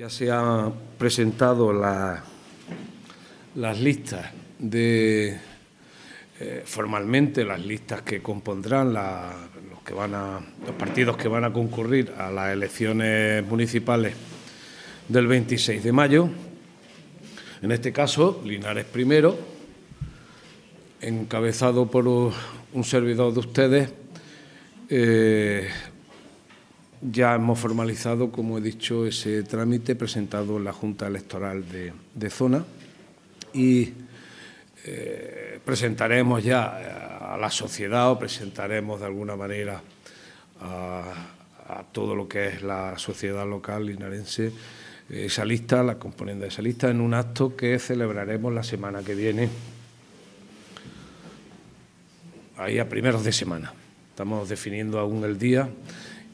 Ya se han presentado las listas de eh, formalmente las listas que compondrán los que van a los partidos que van a concurrir a las elecciones municipales del 26 de mayo. En este caso, Linares primero, encabezado por un servidor de ustedes, eh, ya hemos formalizado, como he dicho, ese trámite presentado en la Junta Electoral de, Zona y eh, presentaremos ya a la sociedad o presentaremos de alguna manera a, a todo lo que es la sociedad local linarense eh, esa lista, la componente de esa lista, en un acto que celebraremos la semana que viene, ahí a primeros de semana. Estamos definiendo aún el día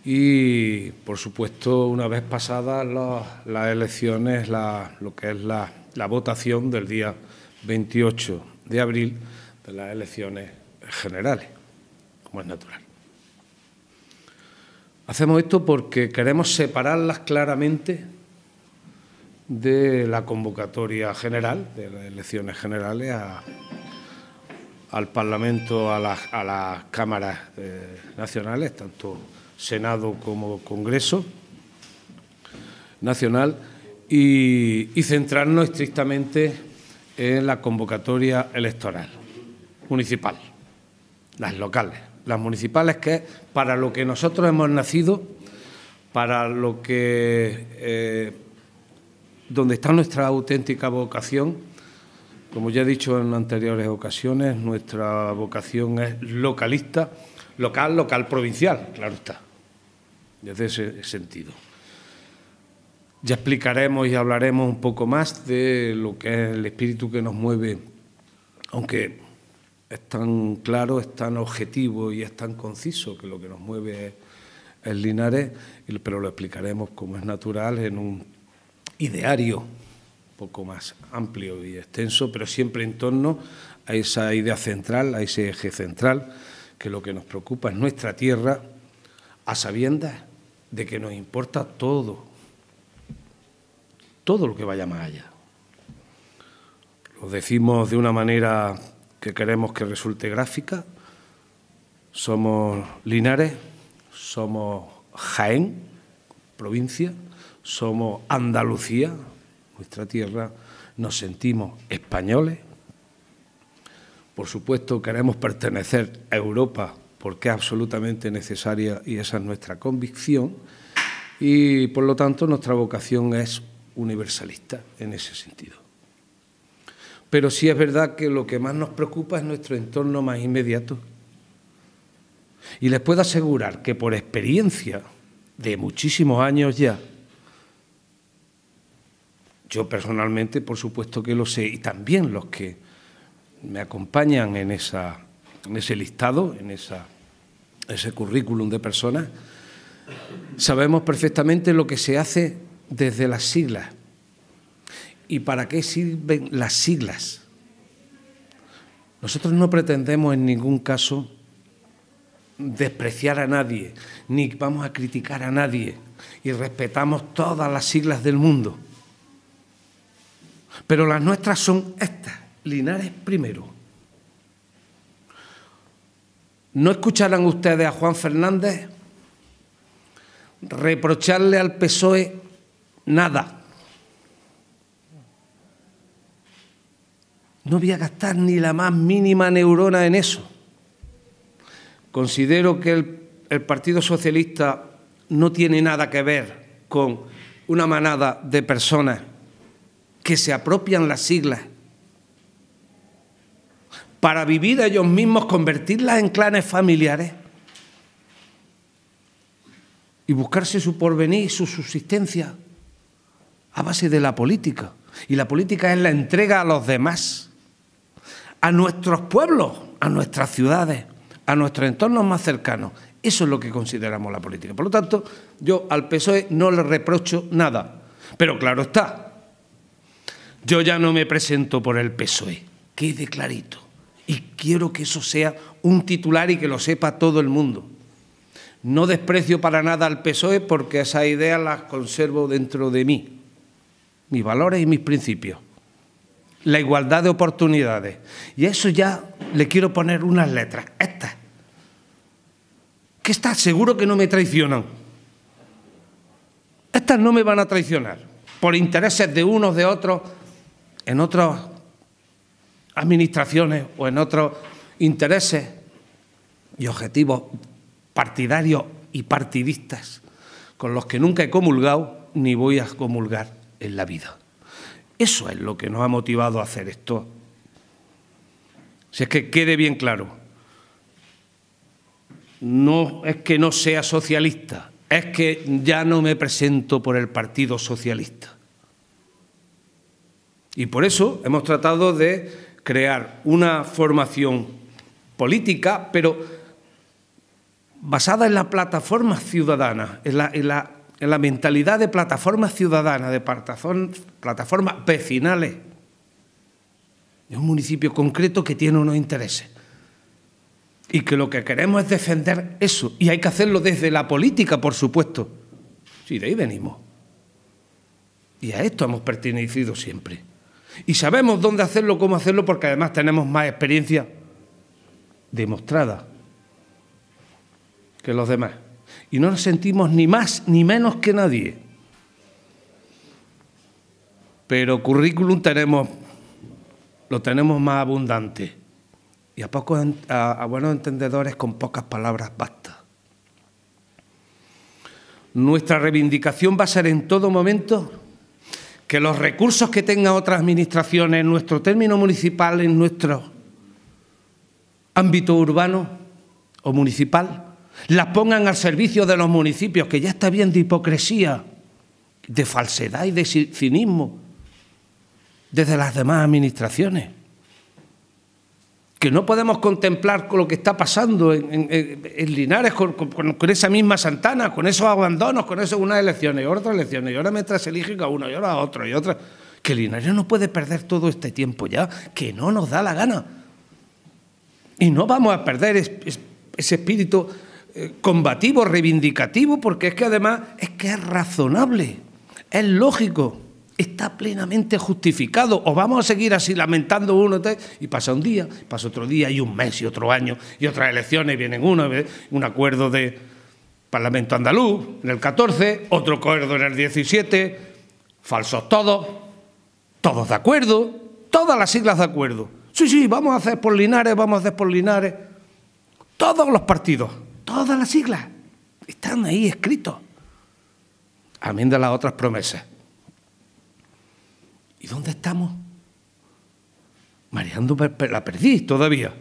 y por supuesto una vez pasadas las elecciones, lo que es la, votación del día 28 de abril de las elecciones generales, como es natural. Hacemos esto porque queremos separarlas claramente de la convocatoria general, de las elecciones generales al Parlamento, a las, a las cámaras eh, nacionales, tanto Senado como Congreso Nacional, y, centrarnos estrictamente en la convocatoria electoral municipal, las locales, las municipales que es para lo que nosotros hemos nacido, para lo que eh, donde está nuestra auténtica vocación. Como ya he dicho en anteriores ocasiones, nuestra vocación es localista, local, local, provincial, claro está desde ese sentido. Ya explicaremos y hablaremos un poco más de lo que es el espíritu que nos mueve, aunque es tan claro, es tan objetivo y es tan conciso que lo que nos mueve es, Linares, pero lo explicaremos como es natural en un ideario un poco más amplio y extenso, pero siempre en torno a esa idea central, a ese eje central, que lo que nos preocupa es nuestra tierra a sabiendas de que nos importa todo, todo lo que vaya más allá. Lo decimos de una manera que queremos que resulte gráfica. Somos Linares, somos Jaén, provincia, somos Andalucía, nuestra tierra, nos sentimos españoles. Por supuesto, queremos pertenecer a Europa porque es absolutamente necesaria y esa es nuestra convicción, y por lo tanto nuestra vocación es universalista en ese sentido. Pero sí es verdad que lo que más nos preocupa es nuestro entorno más inmediato. Y les puedo asegurar que por experiencia de muchísimos años ya, yo personalmente, por supuesto que lo sé, y también los que me acompañan en esa en ese listado, en ese currículum de personas, sabemos perfectamente lo que se hace desde las siglas y para qué sirven las siglas. Nosotros no pretendemos en ningún caso despreciar a nadie, ni vamos a criticar a nadie, y respetamos todas las siglas del mundo. Pero las nuestras son estas, Linares primero, ¿No escucharán ustedes a Juan Fernández reprocharle al PSOE nada? No voy a gastar ni la más mínima neurona en eso. Considero que el, Partido Socialista no tiene nada que ver con una manada de personas que se apropian las siglas para vivir ellos mismos, convertirlas en clanes familiares y buscarse su porvenir, y su subsistencia a base de la política. Y la política es la entrega a los demás, a nuestros pueblos, a nuestras ciudades, a nuestros entornos más cercanos. Eso es lo que consideramos la política. Por lo tanto, yo al PSOE no le reprocho nada. Pero claro está, yo ya no me presento por el PSOE. Quede clarito. Y quiero que eso sea un titular y que lo sepa todo el mundo. No desprecio para nada al PSOE porque esas ideas las conservo dentro de mí, mis valores y mis principios. La igualdad de oportunidades. Y a eso ya le quiero poner unas letras, estas. Que está seguro que no me traicionan. Estas no me van a traicionar por intereses de unos, de otros, en otros administraciones o en otros intereses y objetivos partidarios y partidistas con los que nunca he comulgado ni voy a comulgar en la vida. Eso es lo que nos ha motivado a hacer esto. Si es que quede bien claro, no es que no sea socialista, es que ya no me presento por el Partido Socialista. Y por eso hemos tratado de crear una formación política, pero basada en la plataforma ciudadana, en la, mentalidad de plataforma ciudadana, de plataformas vecinales, de un municipio concreto que tiene unos intereses. Y que lo que queremos es defender eso. Y hay que hacerlo desde la política, por supuesto. Sí, de ahí venimos. Y a esto hemos pertenecido siempre. Y sabemos dónde hacerlo, cómo hacerlo, porque además tenemos más experiencia demostrada que los demás. Y no nos sentimos ni más ni menos que nadie. Pero currículum tenemos, lo tenemos más abundante. Y a, pocos, a, a buenos entendedores con pocas palabras basta. Nuestra reivindicación va a ser en todo momento que los recursos que tengan otras administraciones en nuestro término municipal, en nuestro ámbito urbano o municipal, las pongan al servicio de los municipios, que ya está bien de hipocresía, de falsedad y de cinismo desde las demás administraciones que no podemos contemplar lo que está pasando en, Linares, con, esa misma Santana, con esos abandonos, con eso unas elecciones y otras elecciones, y ahora mientras eligen a uno y ahora a otro y otra. Que Linares no puede perder todo este tiempo ya, que no nos da la gana. Y no vamos a perder ese espíritu eh, combativo, reivindicativo, porque es que además es que es razonable, es lógico está plenamente justificado. O vamos a seguir así lamentando uno y pasa un día, pasa otro día y un mes y otro año y otras elecciones vienen uno, un acuerdo de Parlamento andaluz en el 14, otro acuerdo en el 17, falsos todos, todos de acuerdo, todas las siglas de acuerdo. Sí, sí, vamos a hacer por vamos a hacer por Todos los partidos, todas las siglas, están ahí escritos. Amén de las otras promesas. ¿Y dónde estamos? Mareando la perdí todavía.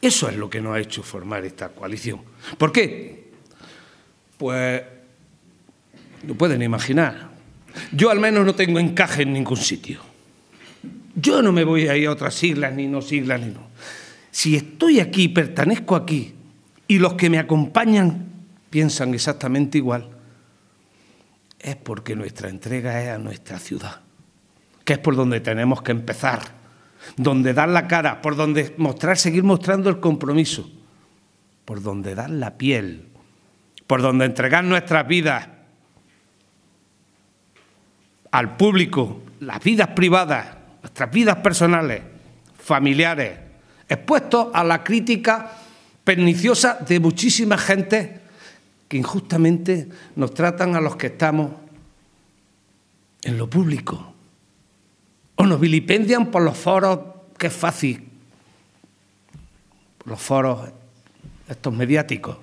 Eso es lo que nos ha hecho formar esta coalición. ¿Por qué? Pues lo pueden imaginar. Yo al menos no tengo encaje en ningún sitio. Yo no me voy a ir a otras siglas, ni no siglas, ni no. Si estoy aquí, pertenezco aquí, y los que me acompañan piensan exactamente igual, es porque nuestra entrega es a nuestra ciudad que es por donde tenemos que empezar, donde dar la cara, por donde mostrar, seguir mostrando el compromiso, por donde dar la piel, por donde entregar nuestras vidas al público, las vidas privadas, nuestras vidas personales, familiares, expuestos a la crítica perniciosa de muchísima gente que injustamente nos tratan a los que estamos en lo público nos vilipendian por los foros, que es fácil, los foros estos mediáticos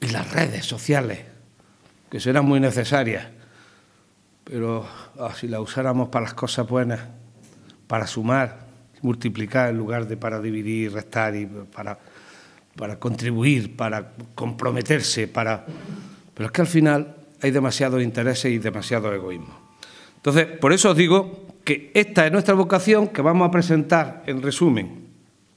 y las redes sociales, que serán muy necesarias, pero ah, si las usáramos para las cosas buenas, para sumar, multiplicar en lugar de para dividir, restar y para, para contribuir, para comprometerse, para... Pero es que al final hay demasiados intereses y demasiado egoísmo. Entonces, por eso os digo que esta es nuestra vocación, que vamos a presentar, en resumen,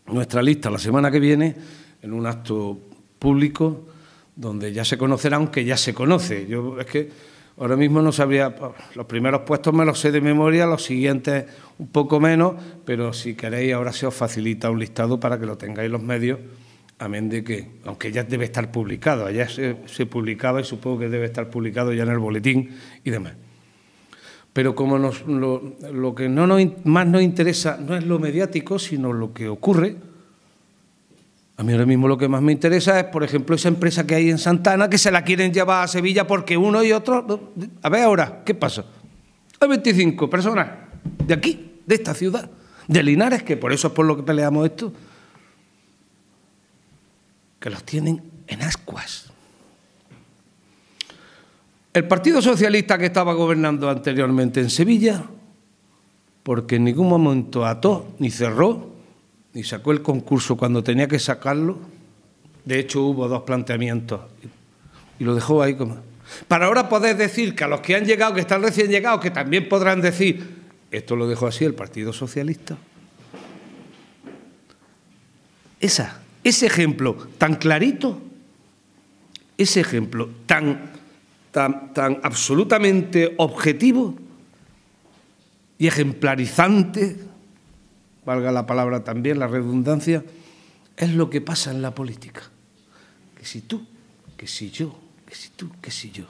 nuestra lista la semana que viene en un acto público donde ya se conocerá, aunque ya se conoce. Yo es que ahora mismo no sabría, los primeros puestos me los sé de memoria, los siguientes un poco menos, pero si queréis ahora se os facilita un listado para que lo tengáis los medios, amén de que, aunque ya debe estar publicado, allá se, se publicaba y supongo que debe estar publicado ya en el boletín y demás. Pero como lo, que no más nos interesa no es lo mediático, sino lo que ocurre, a mí ahora mismo lo que más me interesa es, por ejemplo, esa empresa que hay en Santana que se la quieren llevar a Sevilla porque uno y otro... A ver ahora, ¿qué pasa? Hay 25 personas de aquí, de esta ciudad, de Linares, que por eso es por lo que peleamos esto, que los tienen en ascuas el Partido Socialista que estaba gobernando anteriormente en Sevilla, porque en ningún momento ató, ni cerró, ni sacó el concurso cuando tenía que sacarlo. De hecho, hubo dos planteamientos y lo dejó ahí como. Para ahora poder decir que a los que han llegado, que están recién llegados, que también podrán decir, esto lo dejó así el Partido Socialista. Esa, ese ejemplo tan clarito, ese ejemplo tan tan, absolutamente objetivo y ejemplarizante, valga la palabra también, la redundancia, es lo que pasa en la política. Que si tú, que si yo, que si tú, que si yo.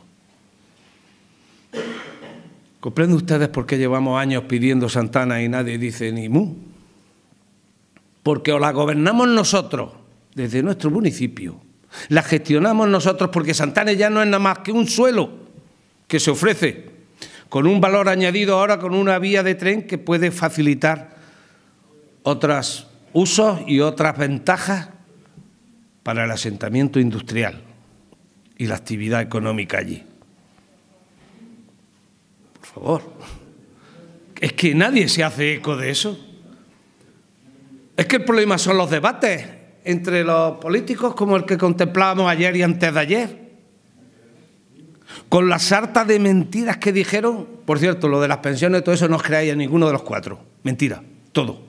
¿Comprenden ustedes por qué llevamos años pidiendo Santana y nadie dice ni mu? Porque o la gobernamos nosotros desde nuestro municipio la gestionamos nosotros porque Santana ya no es nada más que un suelo que se ofrece, con un valor añadido ahora con una vía de tren que puede facilitar otros usos y otras ventajas para el asentamiento industrial y la actividad económica allí. Por favor, es que nadie se hace eco de eso. Es que el problema son los debates entre los políticos como el que contemplábamos ayer y antes de ayer. Con la sarta de mentiras que dijeron, por cierto, lo de las pensiones, todo eso no os creáis a ninguno de los cuatro. Mentira, todo.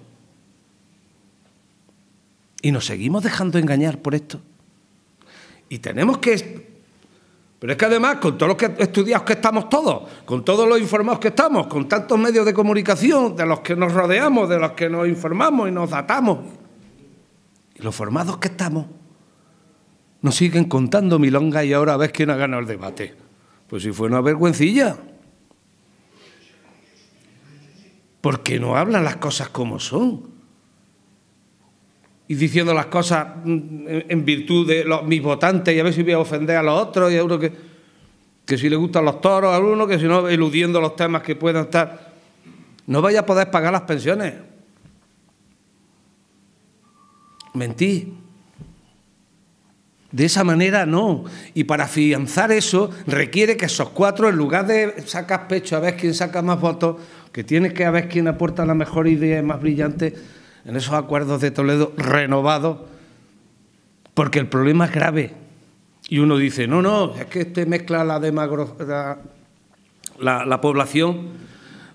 Y nos seguimos dejando engañar por esto. Y tenemos que... Pero es que además, con todos los que estudiados que estamos todos, con todos los informados que estamos, con tantos medios de comunicación de los que nos rodeamos, de los que nos informamos y nos datamos, los formados que estamos, nos siguen contando milonga y ahora ves quién ha ganado el debate. Pues si fue una vergüencilla. Porque no hablan las cosas como son. Y diciendo las cosas mm, en virtud de mis votantes y a ver si voy a ofender a los otros y a uno que, que si le gustan los toros a uno, que si no, eludiendo los temas que puedan estar. No vaya a poder pagar las pensiones. Mentí. De esa manera no. Y para afianzar eso requiere que esos cuatro, en lugar de sacar pecho a ver quién saca más votos, que tiene que a ver quién aporta la mejor idea y más brillante, en esos acuerdos de Toledo renovados, porque el problema es grave. Y uno dice, no, no, es que este mezcla la, la, población,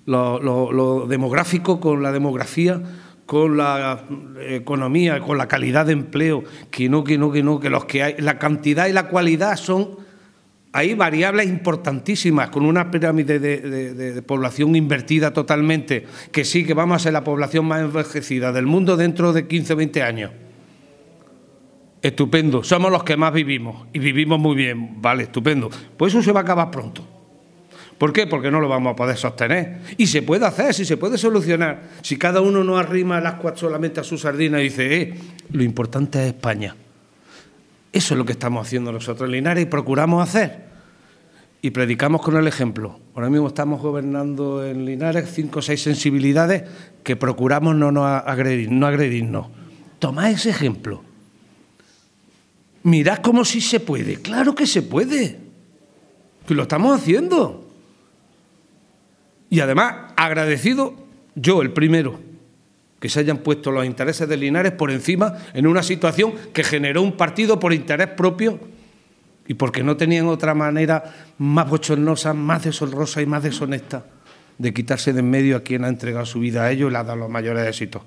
lo demográfico con la demografía con la eh, economía, con la calidad de empleo, que no, que no, que no, que los que hay, la cantidad y la cualidad son, hay variables importantísimas, con una pirámide de, población invertida totalmente, que sí, que vamos a ser la población más envejecida del mundo dentro de 15 o 20 años. Estupendo, somos los que más vivimos y vivimos muy bien, vale, estupendo. Pues eso se va a acabar pronto. ¿Por qué? Porque no lo vamos a poder sostener. Y se puede hacer, si se puede solucionar. Si cada uno no arrima las cuatro solamente a su sardina y dice, eh, lo importante es España. Eso es lo que estamos haciendo nosotros en Linares y procuramos hacer. Y predicamos con el ejemplo. Ahora mismo estamos gobernando en Linares cinco o seis sensibilidades que procuramos no, no agredir, no agredirnos. Tomad ese ejemplo. Mirad cómo sí se puede. Claro que se puede. Que lo estamos haciendo. Y además, agradecido yo el primero, que se hayan puesto los intereses de Linares por encima en una situación que generó un partido por interés propio y porque no tenían otra manera más bochornosa, más deshonrosa y más deshonesta de quitarse de en medio a quien ha entregado su vida a ellos y le ha dado los mayores éxitos.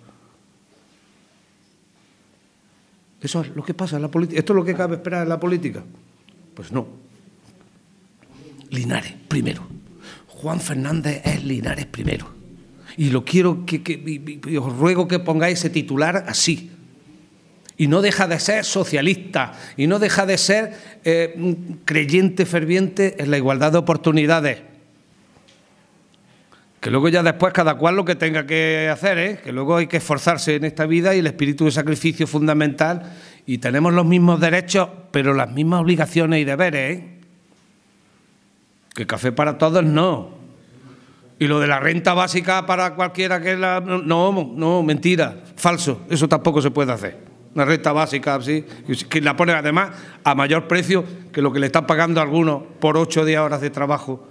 Eso es lo que pasa en la política. ¿Esto es lo que cabe esperar en la política? Pues no. Linares, primero. Juan Fernández es Linares primero. Y lo quiero que, os ruego que pongáis ese titular así. Y no deja de ser socialista, y no deja de ser eh, creyente ferviente en la igualdad de oportunidades. Que luego ya después cada cual lo que tenga que hacer, ¿eh? que luego hay que esforzarse en esta vida y el espíritu de sacrificio fundamental y tenemos los mismos derechos, pero las mismas obligaciones y deberes. ¿eh? que café para todos no. Y lo de la renta básica para cualquiera que la... No, no, mentira, falso, eso tampoco se puede hacer. Una renta básica sí que la ponen además a mayor precio que lo que le están pagando a algunos por ocho días horas de trabajo.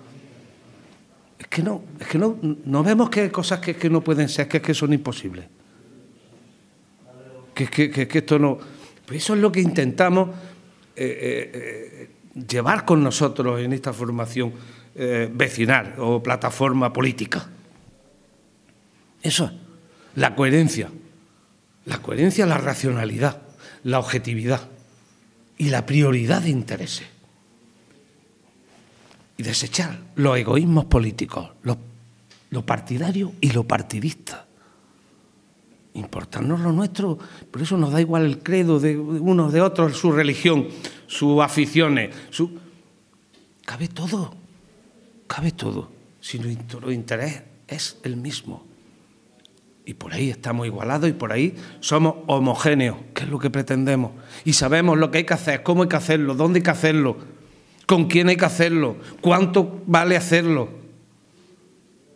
Es que no, es que no, no vemos que hay cosas que, no pueden ser, que es que son imposibles. Que, que, esto no... Pues eso es lo que intentamos eh, eh, eh, llevar con nosotros en esta formación eh, vecinal o plataforma política. Eso, la coherencia. La coherencia, la racionalidad, la objetividad y la prioridad de intereses. Y desechar los egoísmos políticos, los partidarios y los partidistas. Importarnos lo nuestro, por eso nos da igual el credo de unos de otros, su religión, sus aficiones, su... Cabe todo, cabe todo, si nuestro interés es el mismo. Y por ahí estamos igualados y por ahí somos homogéneos, que es lo que pretendemos. Y sabemos lo que hay que hacer, cómo hay que hacerlo, dónde hay que hacerlo, con quién hay que hacerlo, cuánto vale hacerlo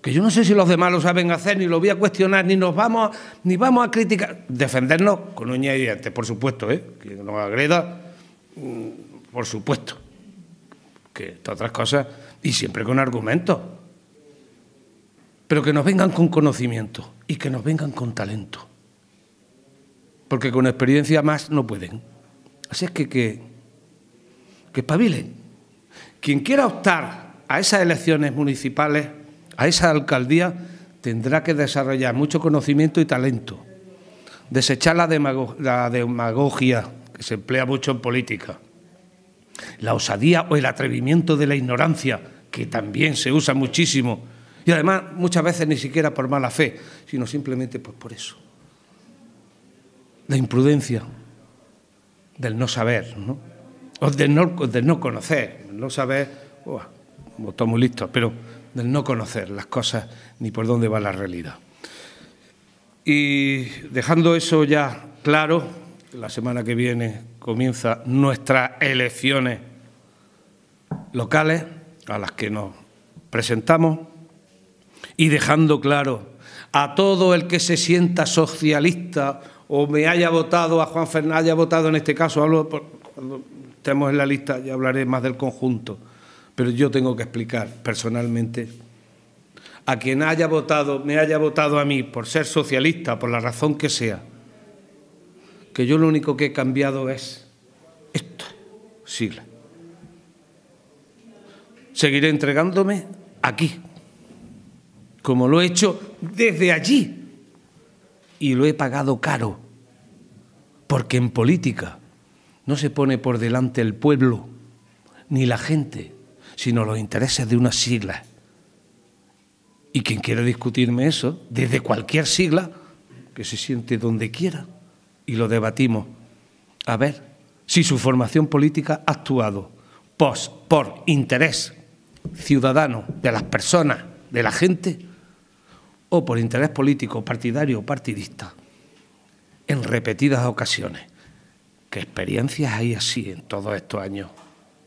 que yo no sé si los demás lo saben hacer, ni lo voy a cuestionar, ni nos vamos ni vamos a criticar. Defendernos con uña y dientes, por supuesto, ¿eh? que nos agreda, mm, por supuesto. Que otras cosas, y siempre con argumentos. Pero que nos vengan con conocimiento y que nos vengan con talento. Porque con experiencia más no pueden. Así es que que, que espabilen. Quien quiera optar a esas elecciones municipales a esa alcaldía tendrá que desarrollar mucho conocimiento y talento, desechar la, demagogia que se emplea mucho en política, la osadía o el atrevimiento de la ignorancia, que también se usa muchísimo, y además muchas veces ni siquiera por mala fe, sino simplemente pues, por eso. La imprudencia del no saber, ¿no? O del no, conocer, el no saber, estamos listos, pero del no conocer las cosas ni por dónde va la realidad. Y dejando eso ya claro, la semana que viene comienza nuestras elecciones locales a las que nos presentamos y dejando claro a todo el que se sienta socialista o me haya votado a Juan Fernández, haya votado en este caso, hablo cuando estemos en la lista ya hablaré más del conjunto pero yo tengo que explicar personalmente a quien haya votado, me haya votado a mí por ser socialista, por la razón que sea, que yo lo único que he cambiado es esto, sigla. Seguiré entregándome aquí, como lo he hecho desde allí. Y lo he pagado caro, porque en política no se pone por delante el pueblo ni la gente, sino los intereses de una sigla. Y quien quiera discutirme eso, desde cualquier sigla, que se siente donde quiera y lo debatimos. A ver si su formación política ha actuado por interés ciudadano de las personas, de la gente, o por interés político, partidario o partidista, en repetidas ocasiones. ¿Qué experiencias hay así en todos estos años?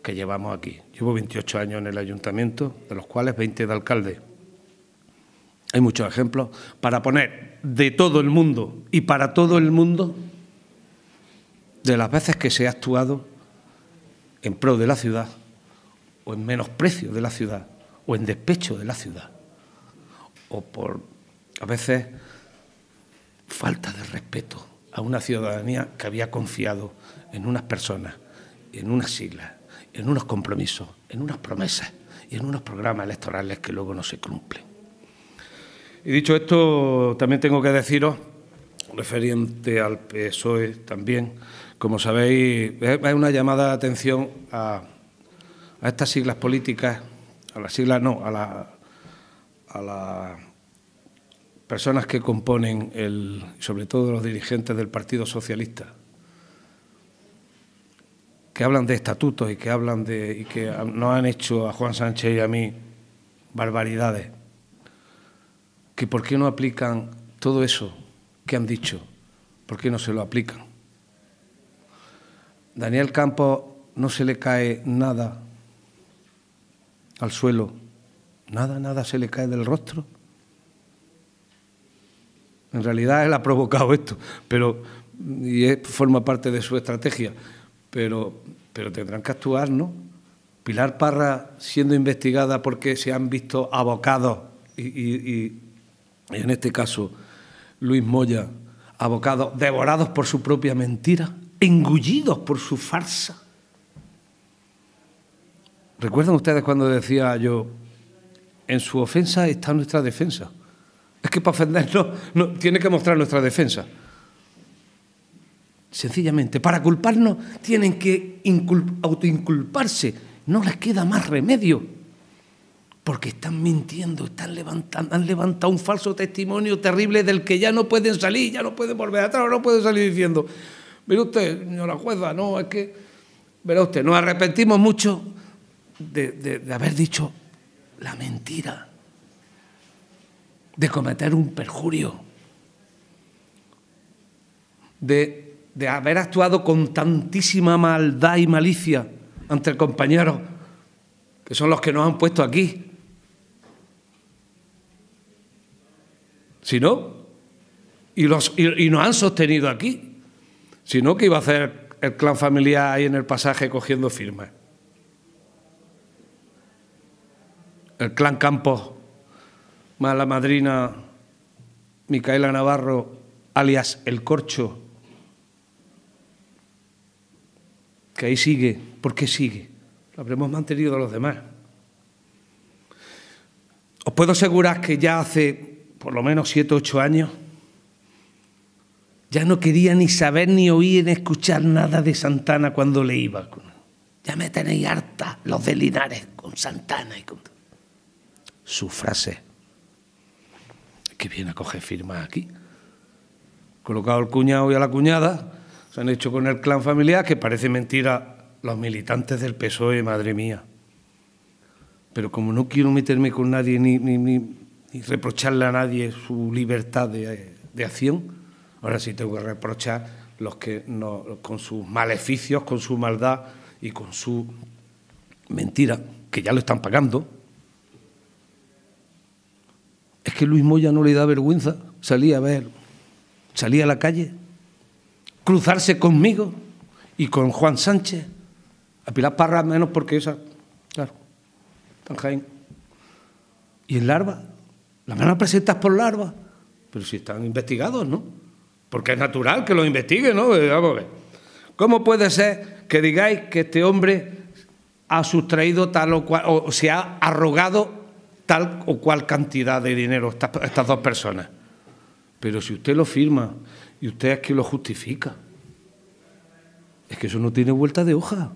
que llevamos aquí. Llevo 28 años en el ayuntamiento, de los cuales 20 de alcalde. Hay muchos ejemplos para poner de todo el mundo y para todo el mundo de las veces que se ha actuado en pro de la ciudad o en menosprecio de la ciudad o en despecho de la ciudad o por a veces falta de respeto a una ciudadanía que había confiado en unas personas, en unas siglas en unos compromisos, en unas promesas y en unos programas electorales que luego no se cumplen. Y dicho esto, también tengo que deciros, referente al PSOE también, como sabéis, es una llamada de atención a, estas siglas políticas, a las siglas no, a, a las personas que componen, el, sobre todo los dirigentes del Partido Socialista, que hablan de estatutos y que hablan de y que nos han hecho a Juan Sánchez y a mí barbaridades, que por qué no aplican todo eso que han dicho, por qué no se lo aplican. Daniel Campos no se le cae nada al suelo, nada, nada se le cae del rostro. En realidad él ha provocado esto, pero y forma parte de su estrategia pero, tendrán que actuar, ¿no? Pilar Parra siendo investigada porque se han visto abocados y, en este caso Luis Moya, abocados, devorados por su propia mentira, engullidos por su farsa. ¿Recuerdan ustedes cuando decía yo, en su ofensa está nuestra defensa? Es que para ofendernos no, tiene que mostrar nuestra defensa sencillamente. Para culparnos tienen que autoinculparse. No les queda más remedio. Porque están mintiendo, están levantando, han levantado un falso testimonio terrible del que ya no pueden salir, ya no pueden volver atrás, no pueden salir diciendo, mire usted, señora jueza, no, es que, verá usted, nos arrepentimos mucho de, de haber dicho la mentira, de cometer un perjurio, de de haber actuado con tantísima maldad y malicia ante el compañero que son los que nos han puesto aquí. Si no, y, los, y, nos han sostenido aquí. Si no, ¿qué iba a hacer el clan familiar ahí en el pasaje cogiendo firmas? El clan Campos, más la madrina Micaela Navarro, alias El Corcho, que ahí sigue, ¿por qué sigue? Lo habremos mantenido de los demás. Os puedo asegurar que ya hace por lo menos siete o ocho años ya no quería ni saber, ni oír, ni escuchar nada de Santana cuando le iba. Ya me tenéis harta los delinares con Santana y con... Su frase. Que viene a coger firma aquí. Colocado el cuñado y a la cuñada, se han hecho con el clan familiar, que parece mentira los militantes del PSOE, madre mía. Pero como no quiero meterme con nadie ni, reprocharle a nadie su libertad de, acción, ahora sí tengo que reprochar los que con sus maleficios, con su maldad y con su mentira, que ya lo están pagando. Es que Luis Moya no le da vergüenza salir a ver, salir a la calle cruzarse conmigo y con Juan Sánchez, a Pilar Parra menos porque esa, claro, Y en Larva, La van presentas por Larva, pero si están investigados, ¿no? Porque es natural que los investiguen, ¿no? Eh, vamos a ver. ¿Cómo puede ser que digáis que este hombre ha sustraído tal o cual, o se ha arrogado tal o cual cantidad de dinero a estas dos personas? Pero si usted lo firma, y usted que lo justifica. Es que eso no tiene vuelta de hoja.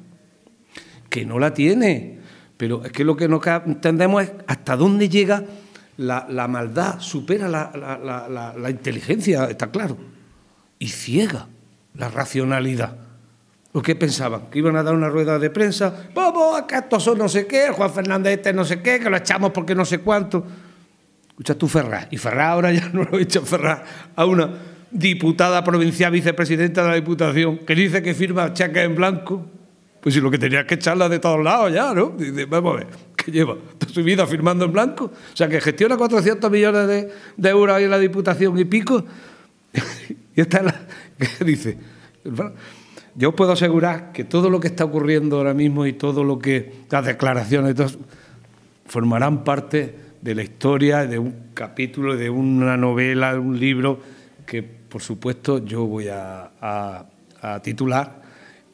Que no la tiene. Pero es que lo que no entendemos es hasta dónde llega la, maldad, supera la, inteligencia, está claro. Y ciega la racionalidad. ¿Lo que pensaban? Que iban a dar una rueda de prensa. Vamos, acá estos son no sé qué, Juan Fernández este no sé qué, que lo echamos porque no sé cuánto. Escucha tú Ferrá Y Ferrá ahora ya no lo he hecho Ferrá a una diputada provincial, vicepresidenta de la Diputación, que dice que firma cheques en blanco, pues si lo que tenía que echarla de todos lados ya, ¿no? vamos a ver, que lleva toda su vida firmando en blanco. O sea, que gestiona 400 millones de, euros ahí en la Diputación y pico. y esta es la que dice. Yo puedo asegurar que todo lo que está ocurriendo ahora mismo y todo lo que. las declaraciones y formarán parte de la historia, de un capítulo, de una novela, de un libro que por supuesto, yo voy a, titular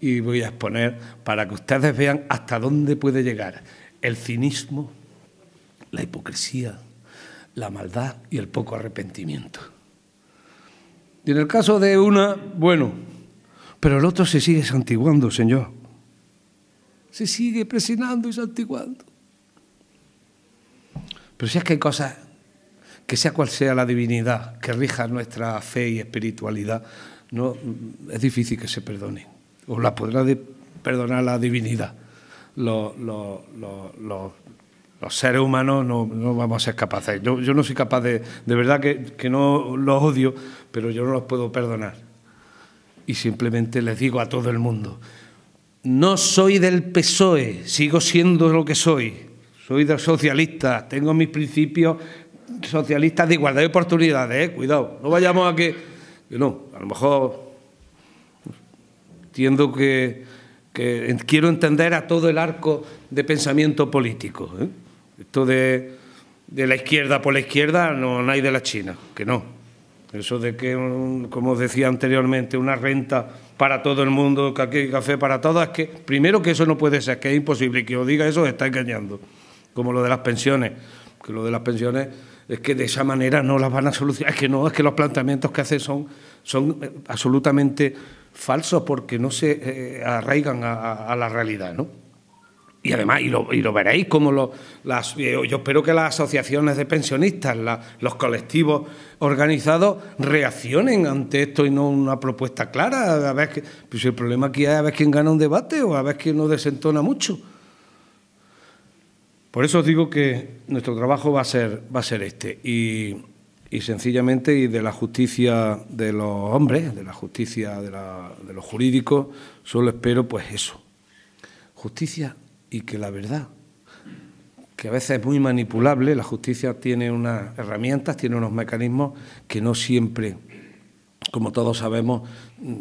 y voy a exponer para que ustedes vean hasta dónde puede llegar el cinismo, la hipocresía, la maldad y el poco arrepentimiento. Y en el caso de una, bueno, pero el otro se sigue santiguando, Señor. Se sigue presionando y santiguando. Pero si es que hay cosas que sea cual sea la divinidad que rija nuestra fe y espiritualidad, no, es difícil que se perdone. O la podrá perdonar la divinidad. Los, seres humanos no, vamos a ser capaces. Yo, no soy capaz de, de verdad que, que no los odio, pero yo no los puedo perdonar. Y simplemente les digo a todo el mundo, no soy del PSOE, sigo siendo lo que soy. Soy del socialista, tengo mis principios socialistas de igualdad de oportunidades, ¿eh? cuidado, no vayamos a que, que no, a lo mejor entiendo que, quiero entender a todo el arco de pensamiento político. ¿eh? Esto de, de, la izquierda por la izquierda no, hay de la China, que no. Eso de que, como decía anteriormente, una renta para todo el mundo, que café para todos, es que primero que eso no puede ser, que es imposible. Y que os diga eso os está engañando, como lo de las pensiones, que lo de las pensiones es que de esa manera no las van a solucionar, es que no, es que los planteamientos que hacen son, son eh, absolutamente falsos porque no se eh, arraigan a, la realidad, ¿no? Y además, y lo, veréis como las, eh, yo espero que las asociaciones de pensionistas, los colectivos organizados reaccionen ante esto y no una propuesta clara. A ver, pues el problema aquí es a ver quién gana un debate o a ver quién no desentona mucho. Por eso os digo que nuestro trabajo va a ser, va a ser este. Y, sencillamente, y de la justicia de los hombres, de la justicia de, los jurídicos, solo espero pues eso. Justicia y que la verdad, que a veces es muy manipulable, la justicia tiene unas herramientas, tiene unos mecanismos que no siempre, como todos sabemos, mm,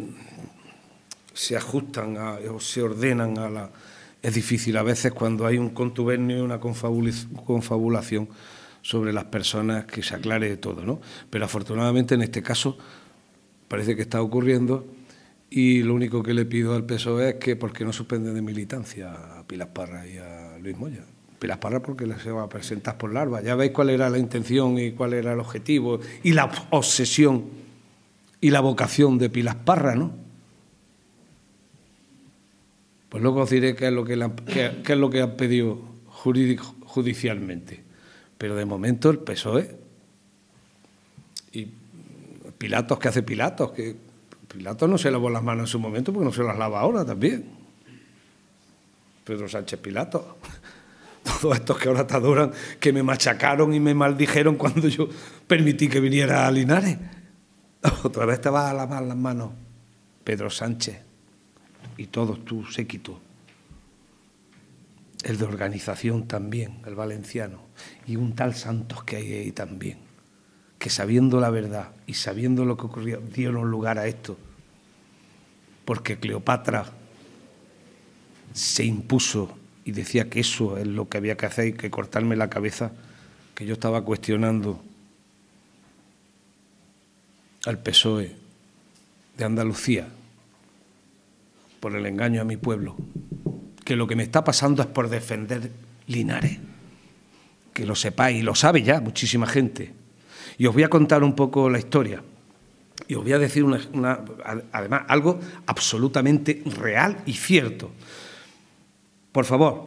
se ajustan o se ordenan a la, es difícil a veces cuando hay un contubernio y una confabulación sobre las personas que se aclare todo, ¿no? Pero afortunadamente en este caso parece que está ocurriendo y lo único que le pido al PSOE es que porque no suspenden de militancia a Pilas Parra y a Luis Moya. Pilas Parra porque se va a presentar por larva. Ya veis cuál era la intención y cuál era el objetivo y la obsesión y la vocación de Pilas Parra, ¿no? Pues luego os diré qué es lo que, es lo que han pedido judicialmente. Pero de momento el PSOE y Pilatos, que hace Pilatos? Que Pilatos no se lavó las manos en su momento porque no se las lava ahora también. Pedro Sánchez Pilatos. Todos estos que ahora te adoran, que me machacaron y me maldijeron cuando yo permití que viniera a Linares. Otra vez te vas a lavar las manos, Pedro Sánchez y todos tu séquito, el de organización también, el valenciano, y un tal Santos que hay ahí también, que sabiendo la verdad y sabiendo lo que ocurrió, dieron lugar a esto, porque Cleopatra se impuso y decía que eso es lo que había que hacer y que cortarme la cabeza, que yo estaba cuestionando al PSOE de Andalucía por el engaño a mi pueblo, que lo que me está pasando es por defender Linares. Que lo sepáis, y lo sabe ya muchísima gente. Y os voy a contar un poco la historia. Y os voy a decir una, además algo absolutamente real y cierto. Por favor,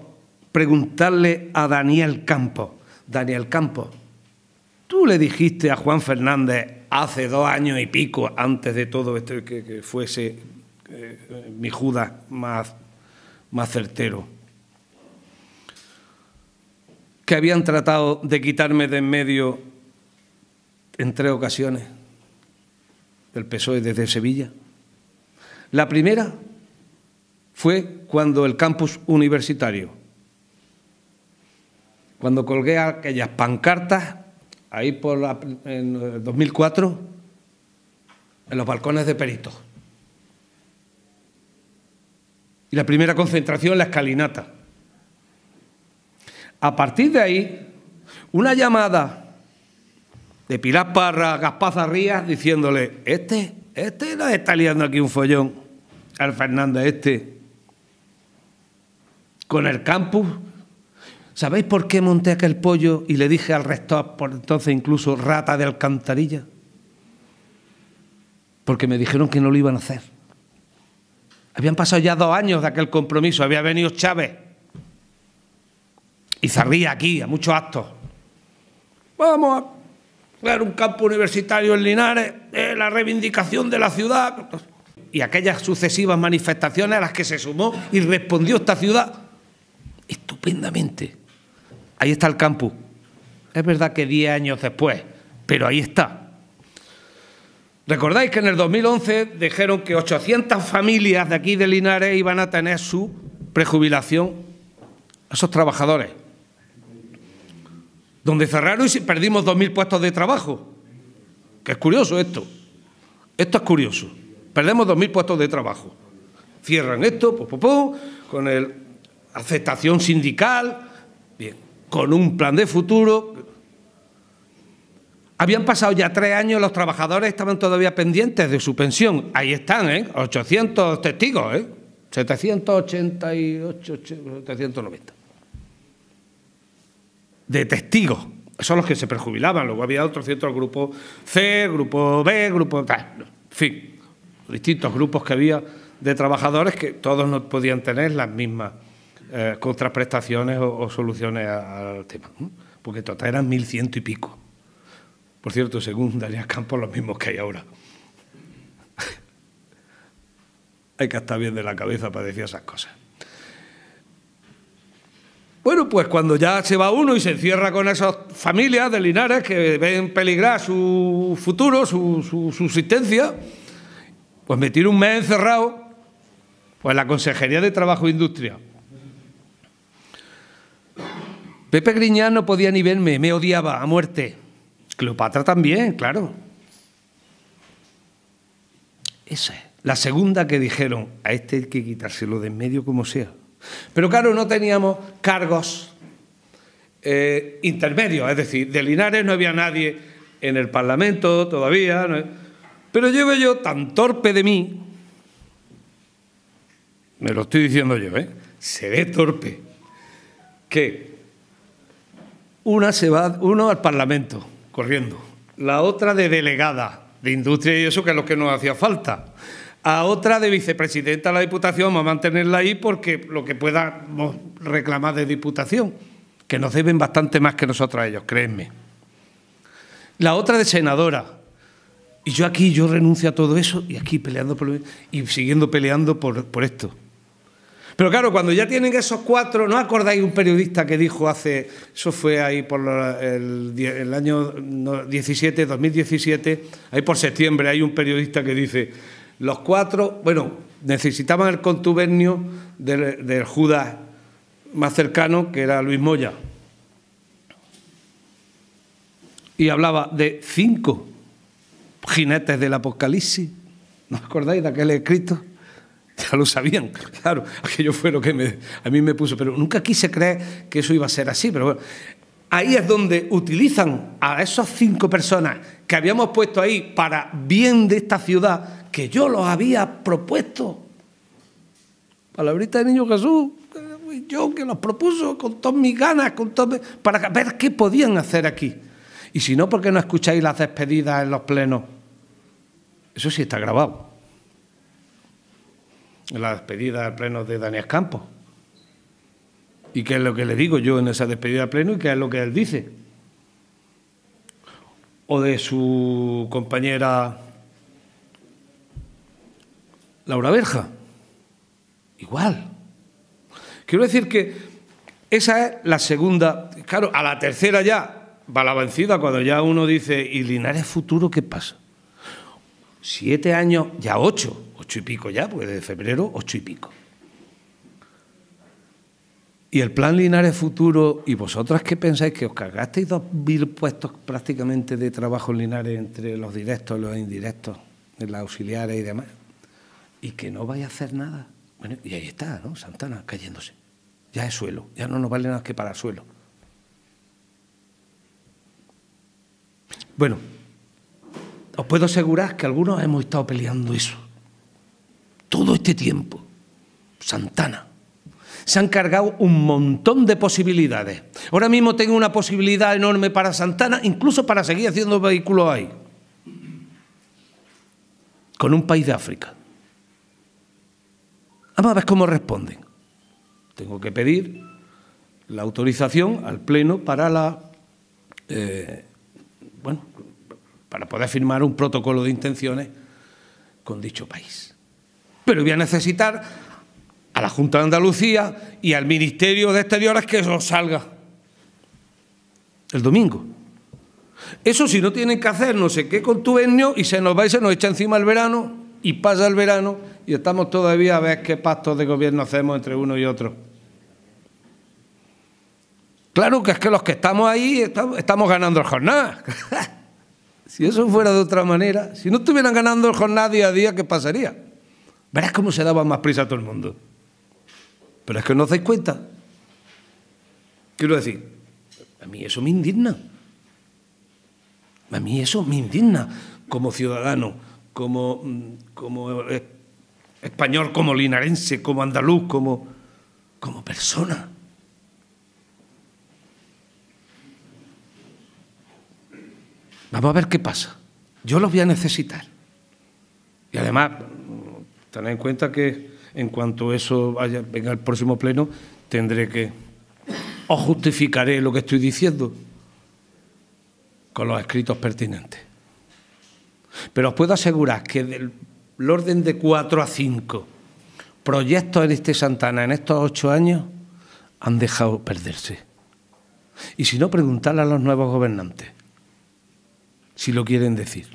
preguntarle a Daniel Campos. Daniel Campos, tú le dijiste a Juan Fernández hace dos años y pico, antes de todo esto que fuese eh, mi juda más, más certero, que habían tratado de quitarme de en medio en tres ocasiones del PSOE desde Sevilla. La primera fue cuando el campus universitario, cuando colgué aquellas pancartas, ahí por en 2004, eh, en los balcones de Peritos. Y la primera concentración, la escalinata. A partir de ahí, una llamada de Pilar Parra a Gaspar diciéndole, este, este nos está liando aquí un follón al Fernando este. Con el campus. ¿Sabéis por qué monté aquel pollo y le dije al rector, por entonces incluso rata de alcantarilla? Porque me dijeron que no lo iban a hacer. Habían pasado ya dos años de aquel compromiso, había venido Chávez y zarría aquí a muchos actos. Vamos a crear un campo universitario en Linares, eh, la reivindicación de la ciudad. Y aquellas sucesivas manifestaciones a las que se sumó y respondió esta ciudad estupendamente. Ahí está el campus. Es verdad que diez años después, pero ahí está. Recordáis que en el 2011 dijeron que 800 familias de aquí de Linares iban a tener su prejubilación a esos trabajadores, donde cerraron y perdimos 2.000 puestos de trabajo. Que es curioso esto. Esto es curioso. Perdemos 2.000 puestos de trabajo. Cierran esto, con el aceptación sindical, bien, con un plan de futuro habían pasado ya tres años, los trabajadores estaban todavía pendientes de su pensión. Ahí están, ¿eh? 800 testigos, ¿eh? 788, 790. De testigos. Son los que se perjubilaban. Luego había otros ciertos grupo C, grupo B, grupo... En fin, distintos grupos que había de trabajadores que todos no podían tener las mismas eh, contraprestaciones o, soluciones al tema. Porque en total eran mil ciento y pico. Por cierto, según Daniel Campos, los mismos que hay ahora. hay que estar bien de la cabeza para decir esas cosas. Bueno, pues cuando ya se va uno y se encierra con esas familias de Linares que ven peligrar su futuro, su, su subsistencia, pues me tiro un mes encerrado, pues la Consejería de Trabajo e Industria. Pepe Griñán no podía ni verme, me odiaba a muerte. Cleopatra también, claro. Esa es. La segunda que dijeron, a este hay que quitárselo de en medio como sea. Pero claro, no teníamos cargos eh, intermedios, es decir, de Linares no había nadie en el Parlamento todavía. pero llevo yo tan torpe de mí, me lo estoy diciendo yo, ¿eh? ve torpe, que una se va, uno al Parlamento corriendo. La otra de delegada de industria y eso, que es lo que nos hacía falta. A otra de vicepresidenta de la Diputación, vamos a mantenerla ahí porque lo que pueda reclamar de Diputación, que nos deben bastante más que nosotros a ellos, créeme. La otra de senadora, y yo aquí, yo renuncio a todo eso y aquí peleando por, y siguiendo peleando por, por esto. Pero claro, cuando ya tienen esos cuatro, ¿no acordáis un periodista que dijo hace, eso fue ahí por el, año 17, 2017, ahí por septiembre, hay un periodista que dice, los cuatro, bueno, necesitaban el contubernio del, Judas más cercano, que era Luis Moya. Y hablaba de cinco jinetes del Apocalipsis. ¿No acordáis de aquel escrito? ya lo sabían, claro, aquello fue lo que a mí me puso, pero nunca quise creer que eso iba a ser así, pero bueno, ahí es donde utilizan a esas cinco personas que habíamos puesto ahí para bien de esta ciudad, que yo los había propuesto. Palabrita de Niño Jesús, yo que los propuso con todas mis ganas, con todo para ver qué podían hacer aquí. Y si no, porque no escucháis las despedidas en los plenos? Eso sí está grabado la despedida al pleno de Daniel Campos. ¿Y qué es lo que le digo yo en esa despedida al pleno y qué es lo que él dice? O de su compañera Laura Berja. Igual. Quiero decir que esa es la segunda. Claro, a la tercera ya va la vencida cuando ya uno dice, ¿y Linares futuro qué pasa? Siete años, ya ocho ocho y pico ya, porque de febrero, ocho y pico. Y el plan es Futuro, ¿y vosotras qué pensáis? ¿Que os cargasteis dos mil puestos prácticamente de trabajo en Linares entre los directos los indirectos, en las auxiliares y demás? Y que no vais a hacer nada. Bueno, y ahí está, ¿no? Santana cayéndose. Ya es suelo, ya no nos vale nada que para suelo. Bueno, os puedo asegurar que algunos hemos estado peleando eso todo este tiempo. Santana. Se han cargado un montón de posibilidades. Ahora mismo tengo una posibilidad enorme para Santana, incluso para seguir haciendo vehículos ahí. Con un país de África. Vamos a ver cómo responden. Tengo que pedir la autorización al Pleno para la. Eh, bueno, para poder firmar un protocolo de intenciones con dicho país pero voy a necesitar a la Junta de Andalucía y al Ministerio de Exteriores que eso salga el domingo. Eso si no tienen que hacer no sé qué contubernio y se nos va y se nos echa encima el verano y pasa el verano y estamos todavía a ver qué pactos de gobierno hacemos entre uno y otro. Claro que es que los que estamos ahí estamos, ganando el jornada. si eso fuera de otra manera, si no estuvieran ganando el jornada día a día, ¿qué pasaría? Verás cómo se daba más prisa a todo el mundo. Pero es que no os dais cuenta. Quiero decir, a mí eso me indigna. A mí eso me indigna como ciudadano, como, mm, como eh, español, como linarense, como andaluz, como, como persona. Vamos a ver qué pasa. Yo los voy a necesitar. Y además, Tened en cuenta que en cuanto eso venga al próximo pleno, tendré que... Os justificaré lo que estoy diciendo con los escritos pertinentes. Pero os puedo asegurar que del orden de cuatro a cinco proyectos en este Santana en estos ocho años han dejado perderse. Y si no, preguntarle a los nuevos gobernantes si lo quieren decir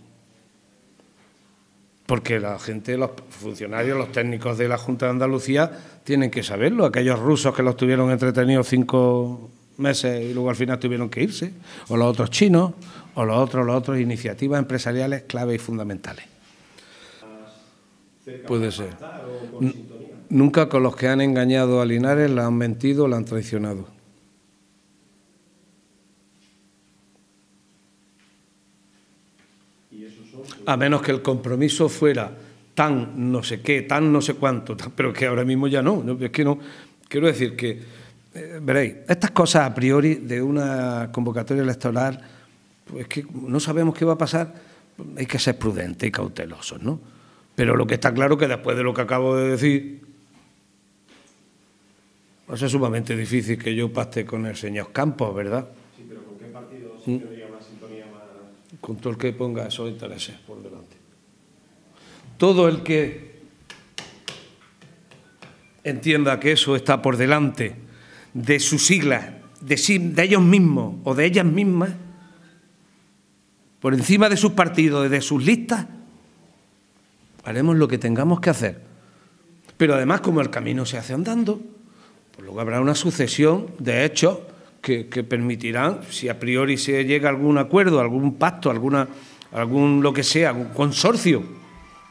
porque la gente, los funcionarios, los técnicos de la Junta de Andalucía tienen que saberlo. Aquellos rusos que los tuvieron entretenidos cinco meses y luego al final tuvieron que irse, o los otros chinos, o los otros, los otros, iniciativas empresariales clave y fundamentales. Puede ser. Nunca con los que han engañado a Linares la han mentido o la han traicionado. a menos que el compromiso fuera tan no sé qué, tan no sé cuánto, pero que ahora mismo ya no, es que no, quiero decir que, eh, veréis, estas cosas a priori de una convocatoria electoral, pues que no sabemos qué va a pasar, hay que ser prudentes y cautelosos, ¿no? Pero lo que está claro es que después de lo que acabo de decir, va a ser sumamente difícil que yo paste con el señor Campos, ¿verdad? Sí, pero ¿con qué partido? Mm con todo el que ponga esos intereses por delante. Todo el que entienda que eso está por delante de sus siglas, de, de ellos mismos o de ellas mismas, por encima de sus partidos, de sus listas, haremos lo que tengamos que hacer. Pero además, como el camino se hace andando, pues luego habrá una sucesión de hechos que, permitirán, si a priori se llega algún acuerdo, algún pacto, alguna, algún lo que sea, ...un consorcio.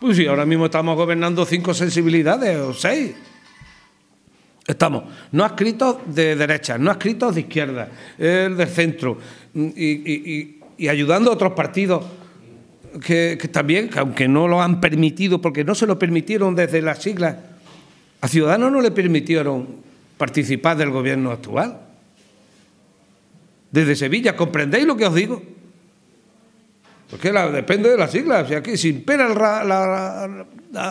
Pues si ahora mismo estamos gobernando cinco sensibilidades o seis. Estamos no adscritos de derecha, no adscritos de izquierda, el del centro, y, ayudando a otros partidos que, también, aunque no lo han permitido, porque no se lo permitieron desde las siglas, a Ciudadanos no le permitieron participar del gobierno actual desde Sevilla. ¿Comprendéis lo que os digo? Porque depende de las siglas. aquí se impera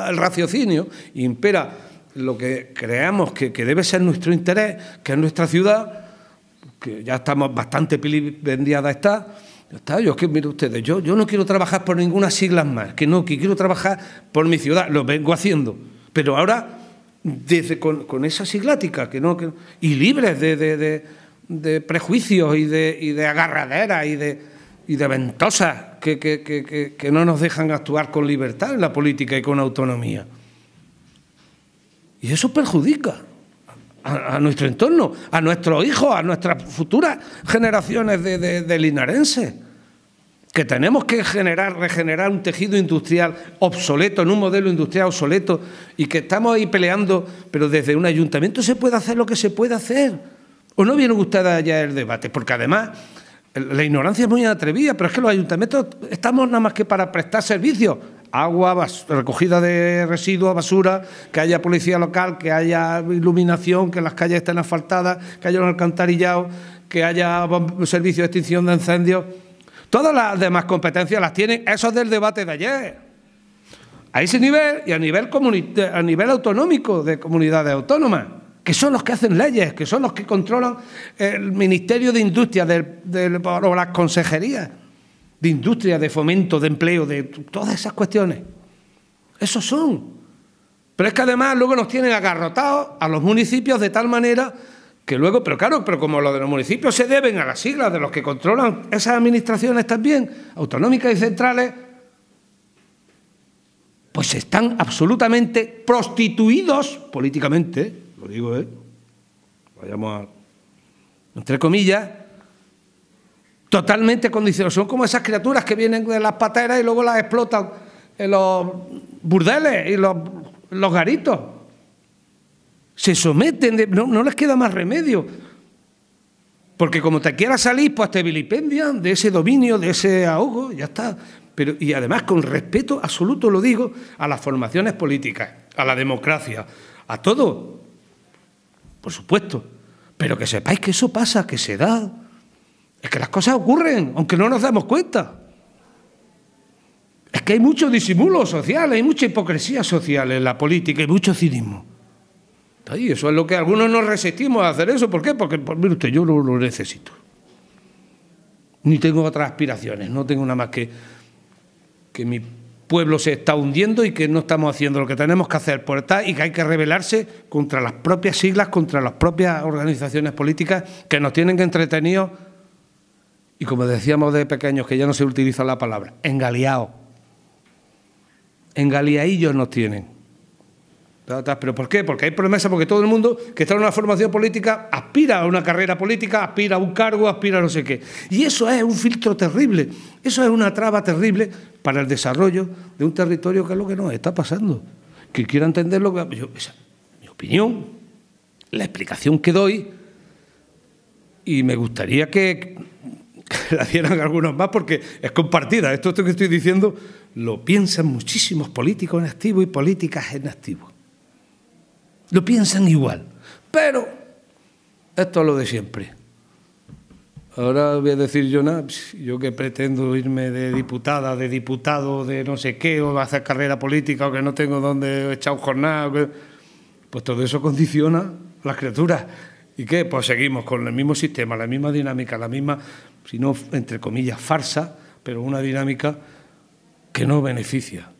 el, raciocinio, impera lo que creamos que, debe ser nuestro interés, que es nuestra ciudad, que ya estamos bastante pilipendiada está. está, yo es que, ustedes, yo, yo no quiero trabajar por ninguna sigla más, que no, que quiero trabajar por mi ciudad, lo vengo haciendo. Pero ahora, desde con, con esa siglática, que no, y libres de de prejuicios y de, agarraderas y de, y de ventosas que, no nos dejan actuar con libertad en la política y con autonomía. Y eso perjudica a, nuestro entorno, a nuestros hijos, a nuestras futuras generaciones de, de, de linarenses que tenemos que generar, regenerar un tejido industrial obsoleto, en un modelo industrial obsoleto, y que estamos ahí peleando, pero desde un ayuntamiento se puede hacer lo que se puede hacer. ¿O no viene gustada ya el debate? Porque además la ignorancia es muy atrevida, pero es que los ayuntamientos estamos nada más que para prestar servicios. Agua, recogida de residuos, basura, que haya policía local, que haya iluminación, que las calles estén asfaltadas, que haya un alcantarillado, que haya servicio de extinción de incendios. Todas las demás competencias las tienen, eso del debate de ayer. A ese nivel y a nivel, a nivel autonómico de comunidades autónomas que son los que hacen leyes, que son los que controlan el Ministerio de Industria o las consejerías de industria, de fomento, de empleo, de todas esas cuestiones. Esos son. Pero es que además luego nos tienen agarrotados a los municipios de tal manera que luego, pero claro, pero como lo de los municipios se deben a las siglas de los que controlan esas administraciones también, autonómicas y centrales, pues están absolutamente prostituidos políticamente lo digo, ¿eh? Vayamos a. Entre comillas, totalmente condicionados. Son como esas criaturas que vienen de las pateras y luego las explotan en los burdeles y los, garitos. Se someten, no, les queda más remedio. Porque como te quieras salir, pues te vilipendian de ese dominio, de ese ahogo, ya está. Pero, y además con respeto absoluto lo digo a las formaciones políticas, a la democracia, a todo por supuesto. Pero que sepáis que eso pasa, que se da. Es que las cosas ocurren, aunque no nos damos cuenta. Es que hay mucho disimulo social, hay mucha hipocresía social en la política y mucho cinismo. eso es lo que algunos nos resistimos a hacer eso. ¿Por qué? Porque, pues, mire usted, yo no lo necesito. Ni tengo otras aspiraciones, no tengo nada más que, que mi pueblo se está hundiendo y que no estamos haciendo lo que tenemos que hacer por pues estar y que hay que rebelarse contra las propias siglas, contra las propias organizaciones políticas que nos tienen entretenidos y como decíamos de pequeños que ya no se utiliza la palabra, engaleados. Engaleadillos nos tienen. ¿Pero por qué? Porque hay promesa, porque todo el mundo que está en una formación política aspira a una carrera política, aspira a un cargo, aspira a no sé qué. Y eso es un filtro terrible, eso es una traba terrible para el desarrollo de un territorio que es lo que nos está pasando. Que quiera entenderlo mi opinión, la explicación que doy, y me gustaría que, la dieran algunos más porque es compartida. Esto, esto que estoy diciendo lo piensan muchísimos políticos en activo y políticas en activo lo piensan igual. Pero esto es lo de siempre. Ahora voy a decir yo nada, yo que pretendo irme de diputada, de diputado, de no sé qué, o hacer carrera política, o que no tengo dónde echar un jornal, pues todo eso condiciona las criaturas. ¿Y qué? Pues seguimos con el mismo sistema, la misma dinámica, la misma, si no, entre comillas, farsa, pero una dinámica que no beneficia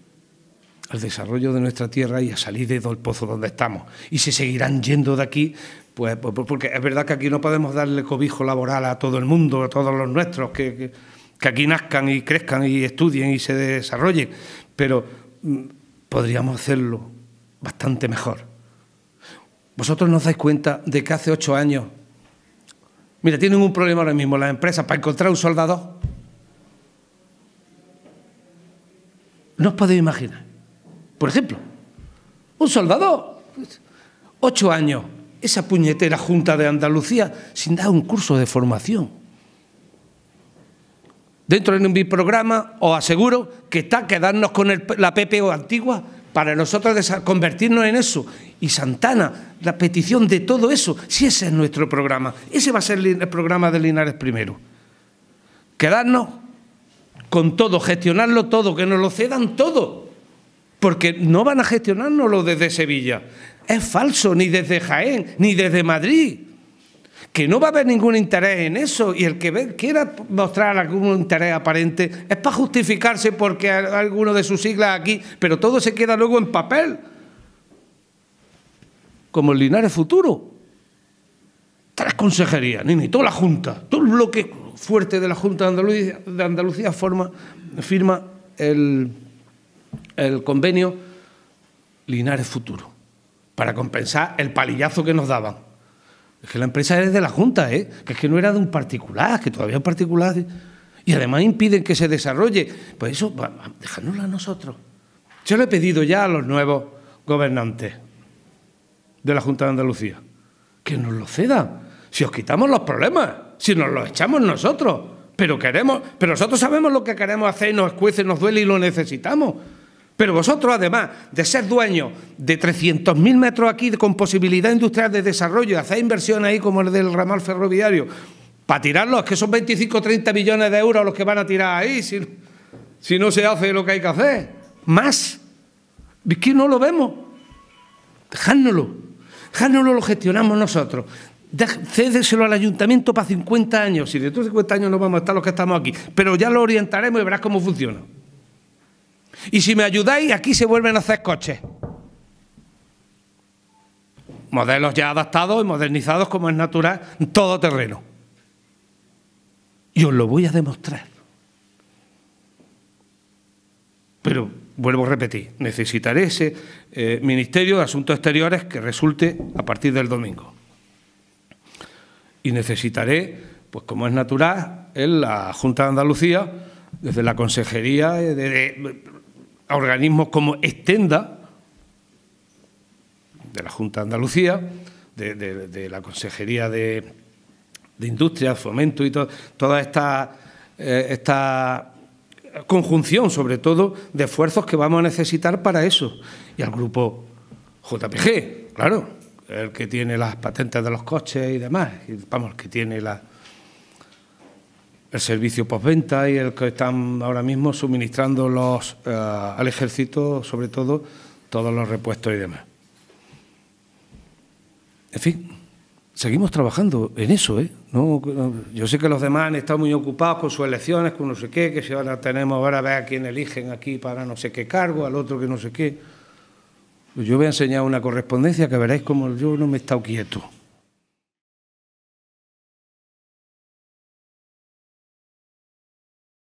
al desarrollo de nuestra tierra y a salir de el pozo donde estamos. Y se seguirán yendo de aquí, pues, pues, pues, porque es verdad que aquí no podemos darle cobijo laboral a todo el mundo, a todos los nuestros, que, aquí nazcan y crezcan y estudien y se desarrollen, pero mm, podríamos hacerlo bastante mejor. Vosotros no dais cuenta de que hace ocho años, mira, tienen un problema ahora mismo las empresas para encontrar un soldado. No os podéis imaginar. Por ejemplo, un soldado, pues, ocho años, esa puñetera Junta de Andalucía sin dar un curso de formación. Dentro de mi programa os aseguro que está quedarnos con la PPO antigua para nosotros convertirnos en eso. Y Santana, la petición de todo eso, si ese es nuestro programa, ese va a ser el programa de Linares primero. Quedarnos con todo, gestionarlo todo, que nos lo cedan todo porque no van a gestionárnoslo desde Sevilla. Es falso, ni desde Jaén, ni desde Madrid. Que no va a haber ningún interés en eso y el que quiera mostrar algún interés aparente es para justificarse porque alguno de sus siglas aquí, pero todo se queda luego en papel, como el Linares Futuro. Tres consejerías, ni, ni toda la Junta, todo el bloque fuerte de la Junta de Andalucía, de Andalucía forma, firma el el convenio Linares Futuro, para compensar el palillazo que nos daban. Es que la empresa es de la Junta, ¿eh? que es que no era de un particular, que todavía es particular. ¿eh? Y además impiden que se desarrolle. Pues eso, déjanoslo a nosotros. Yo lo he pedido ya a los nuevos gobernantes de la Junta de Andalucía, que nos lo cedan. Si os quitamos los problemas, si nos los echamos nosotros, pero queremos, pero nosotros sabemos lo que queremos hacer y nos escuece, nos duele y lo necesitamos. Pero vosotros, además de ser dueños de 300.000 metros aquí con posibilidad industrial de desarrollo, hacer inversiones ahí como el del ramal ferroviario, para tirarlos, es que son 25 o 30 millones de euros los que van a tirar ahí, si, no se hace lo que hay que hacer. Más. Es que no lo vemos. Dejádnoslo. Dejádnoslo, lo gestionamos nosotros. Cédeselo al ayuntamiento para 50 años. Si dentro de 50 años no vamos a estar los que estamos aquí. Pero ya lo orientaremos y verás cómo funciona. Y si me ayudáis, aquí se vuelven a hacer coches. Modelos ya adaptados y modernizados como es natural, en todo terreno. Y os lo voy a demostrar. Pero vuelvo a repetir, necesitaré ese eh, Ministerio de Asuntos Exteriores que resulte a partir del domingo. Y necesitaré, pues como es natural, en la Junta de Andalucía, desde la Consejería eh, de, organismos como Extenda, de la Junta de Andalucía, de, la Consejería de, Industria, Fomento y toda esta, eh, esta conjunción, sobre todo, de esfuerzos que vamos a necesitar para eso. Y al grupo JPG, claro, el que tiene las patentes de los coches y demás, y, vamos, el que tiene las el servicio postventa y el que están ahora mismo suministrando los, eh, al ejército, sobre todo, todos los repuestos y demás. En fin, seguimos trabajando en eso. ¿eh? No, yo sé que los demás han estado muy ocupados con sus elecciones, con no sé qué, que si ahora tenemos ahora a ver a quién eligen aquí para no sé qué cargo, al otro que no sé qué. yo voy a enseñar una correspondencia que veréis como yo no me he estado quieto.